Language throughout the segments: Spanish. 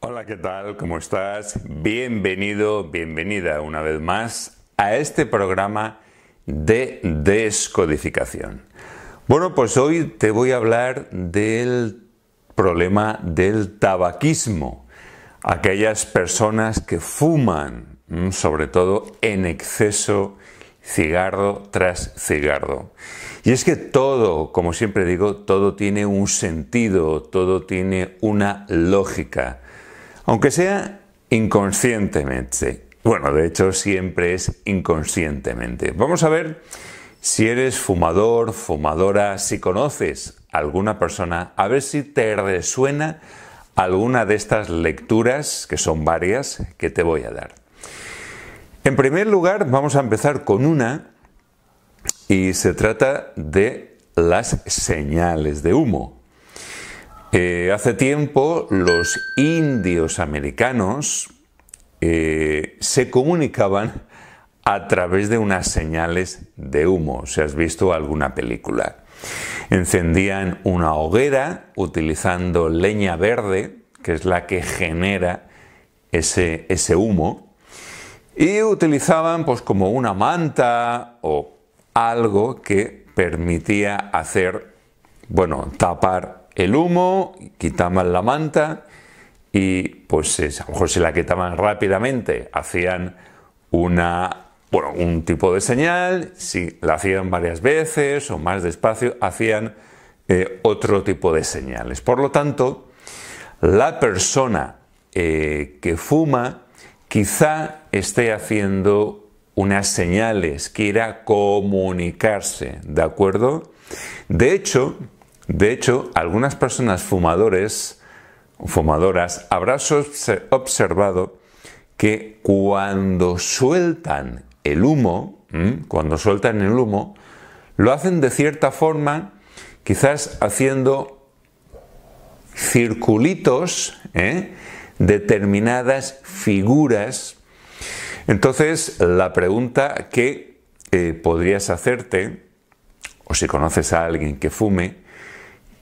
Hola, ¿qué tal? ¿Cómo estás? Bienvenido, bienvenida una vez más a este programa de descodificación. Bueno, pues hoy te voy a hablar del problema del tabaquismo. Aquellas personas que fuman, mm, sobre todo en exceso, cigarro tras cigarro. Y es que todo, como siempre digo, todo tiene un sentido, todo tiene una lógica aunque sea inconscientemente. Bueno, de hecho siempre es inconscientemente. Vamos a ver si eres fumador, fumadora, si conoces alguna persona, a ver si te resuena alguna de estas lecturas, que son varias, que te voy a dar. En primer lugar, vamos a empezar con una y se trata de las señales de humo. Eh, hace tiempo los indios americanos eh, se comunicaban a través de unas señales de humo, si has visto alguna película. Encendían una hoguera utilizando leña verde, que es la que genera ese, ese humo, y utilizaban pues como una manta o algo que permitía hacer bueno, tapar el humo, quitaban la manta y pues a lo mejor si la quitaban rápidamente hacían una, bueno, un tipo de señal, si la hacían varias veces o más despacio hacían eh, otro tipo de señales. Por lo tanto, la persona eh, que fuma quizá esté haciendo unas señales, quiera comunicarse, ¿de acuerdo? De hecho, de hecho, algunas personas fumadores fumadoras habrás observado que cuando sueltan el humo, cuando sueltan el humo, lo hacen de cierta forma, quizás haciendo circulitos, ¿eh? determinadas figuras. Entonces, la pregunta que eh, podrías hacerte, o si conoces a alguien que fume,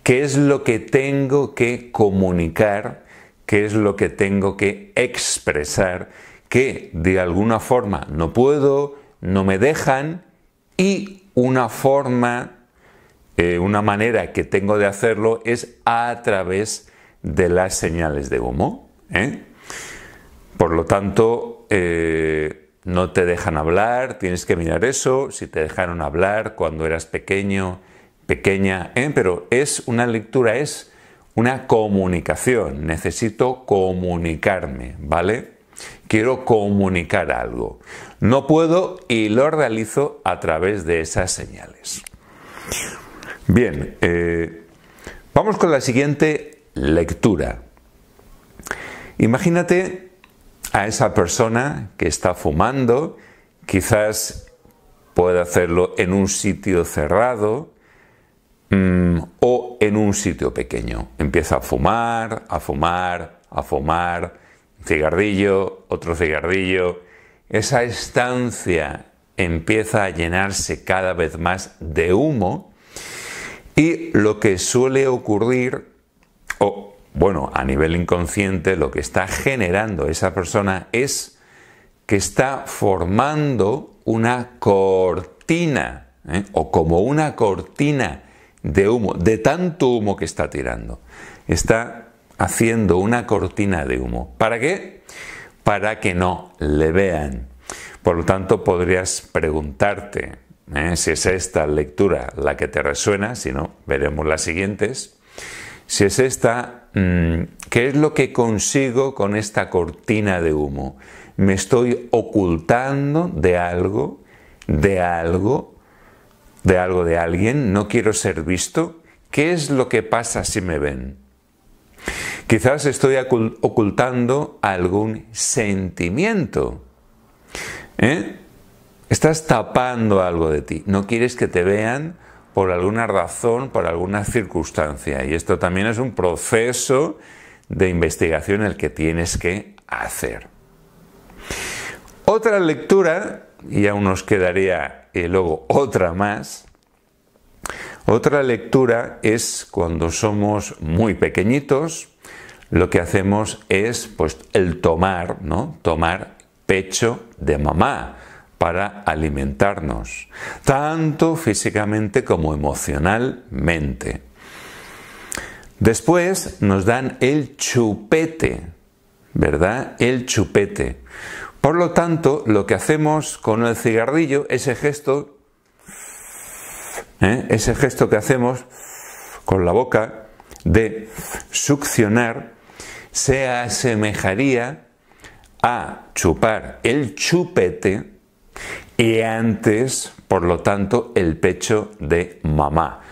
qué es lo que tengo que comunicar, qué es lo que tengo que expresar, que de alguna forma no puedo, no me dejan y una forma, eh, una manera que tengo de hacerlo es a través de las señales de humo. ¿eh? Por lo tanto, eh, no te dejan hablar, tienes que mirar eso, si te dejaron hablar cuando eras pequeño, pequeña, ¿eh? pero es una lectura, es una comunicación. Necesito comunicarme, ¿vale? Quiero comunicar algo. No puedo y lo realizo a través de esas señales. Bien, eh, vamos con la siguiente lectura. Imagínate a esa persona que está fumando, quizás pueda hacerlo en un sitio cerrado, Mm, o en un sitio pequeño. Empieza a fumar, a fumar, a fumar, cigarrillo, otro cigarrillo. Esa estancia empieza a llenarse cada vez más de humo y lo que suele ocurrir, o bueno, a nivel inconsciente, lo que está generando esa persona es que está formando una cortina, ¿eh? o como una cortina de humo, de tanto humo que está tirando. Está haciendo una cortina de humo. ¿Para qué? Para que no le vean. Por lo tanto, podrías preguntarte ¿eh? si es esta lectura la que te resuena, si no, veremos las siguientes. Si es esta, mm, ¿qué es lo que consigo con esta cortina de humo? ¿Me estoy ocultando de algo? ¿De algo? de algo de alguien, no quiero ser visto, ¿qué es lo que pasa si me ven? Quizás estoy ocultando algún sentimiento. ¿eh? Estás tapando algo de ti. No quieres que te vean por alguna razón, por alguna circunstancia. Y esto también es un proceso de investigación el que tienes que hacer. Otra lectura y aún nos quedaría eh, luego otra más. Otra lectura es cuando somos muy pequeñitos, lo que hacemos es pues, el tomar, ¿no? Tomar pecho de mamá para alimentarnos, tanto físicamente como emocionalmente. Después nos dan el chupete, ¿verdad? El chupete. Por lo tanto, lo que hacemos con el cigarrillo, ese gesto, ¿eh? ese gesto que hacemos con la boca de succionar, se asemejaría a chupar el chupete y antes, por lo tanto, el pecho de mamá.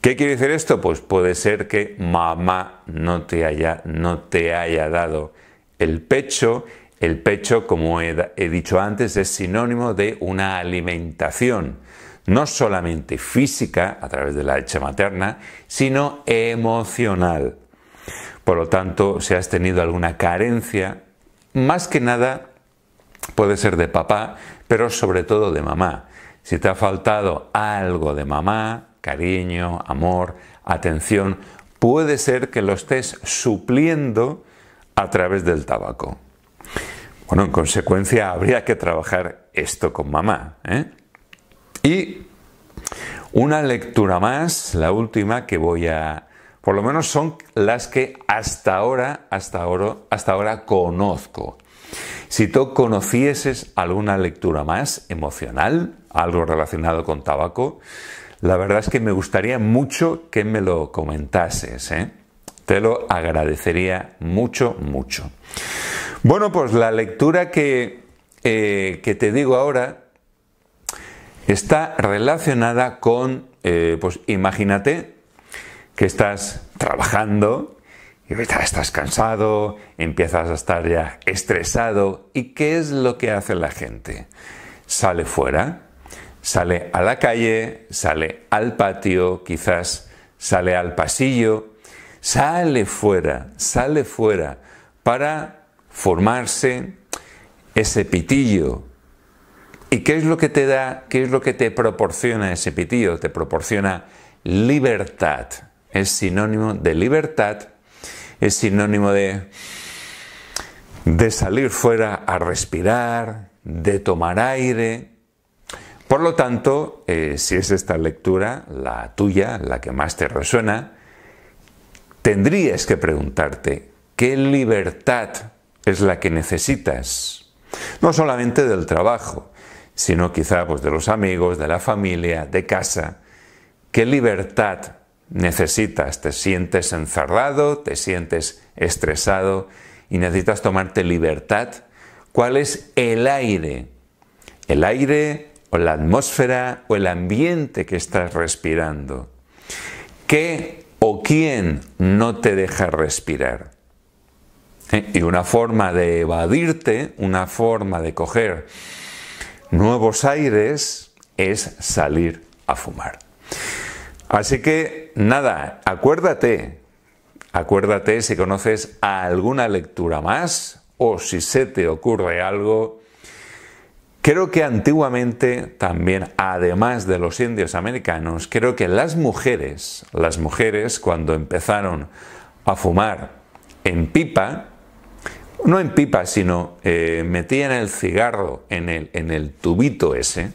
¿Qué quiere decir esto? Pues puede ser que mamá no te haya, no te haya dado el pecho. El pecho, como he, he dicho antes, es sinónimo de una alimentación, no solamente física a través de la leche materna, sino emocional. Por lo tanto, si has tenido alguna carencia, más que nada puede ser de papá, pero sobre todo de mamá. Si te ha faltado algo de mamá, cariño, amor, atención, puede ser que lo estés supliendo a través del tabaco. Bueno, en consecuencia habría que trabajar esto con mamá. ¿eh? Y una lectura más, la última que voy a... Por lo menos son las que hasta ahora, hasta ahora, hasta ahora conozco. Si tú conocieses alguna lectura más emocional, algo relacionado con tabaco, la verdad es que me gustaría mucho que me lo comentases. ¿eh? Te lo agradecería mucho, mucho. Bueno, pues la lectura que, eh, que te digo ahora está relacionada con, eh, pues imagínate que estás trabajando y ahorita estás cansado, empiezas a estar ya estresado. ¿Y qué es lo que hace la gente? Sale fuera, sale a la calle, sale al patio, quizás sale al pasillo sale fuera, sale fuera para formarse ese pitillo. ¿Y qué es lo que te da, qué es lo que te proporciona ese pitillo? Te proporciona libertad. Es sinónimo de libertad, es sinónimo de, salir fuera a respirar, de tomar aire, por lo tanto, eh, si es esta lectura, la tuya, la que más te resuena, tendrías que preguntarte, ¿qué libertad es la que necesitas? No solamente del trabajo, sino quizá pues, de los amigos, de la familia, de casa. ¿Qué libertad necesitas? ¿Te sientes encerrado? ¿Te sientes estresado? ¿Y necesitas tomarte libertad? ¿Cuál es el aire? El aire o la atmósfera o el ambiente que estás respirando. ¿Qué ¿O quién no te deja respirar? ¿Eh? Y una forma de evadirte, una forma de coger nuevos aires es salir a fumar. Así que nada, acuérdate, acuérdate si conoces alguna lectura más o si se te ocurre algo, Creo que antiguamente también, además de los indios americanos, creo que las mujeres, las mujeres cuando empezaron a fumar en pipa, no en pipa, sino eh, metían el cigarro en el, tubito ese,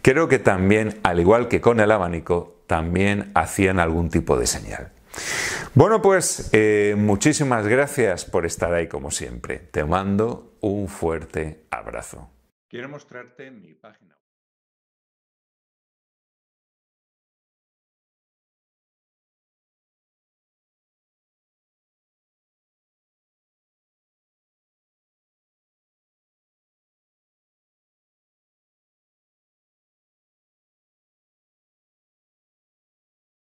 creo que también, al igual que con el abanico, también hacían algún tipo de señal. Bueno, pues eh, muchísimas gracias por estar ahí como siempre. Te mando un fuerte abrazo. Quiero mostrarte mi página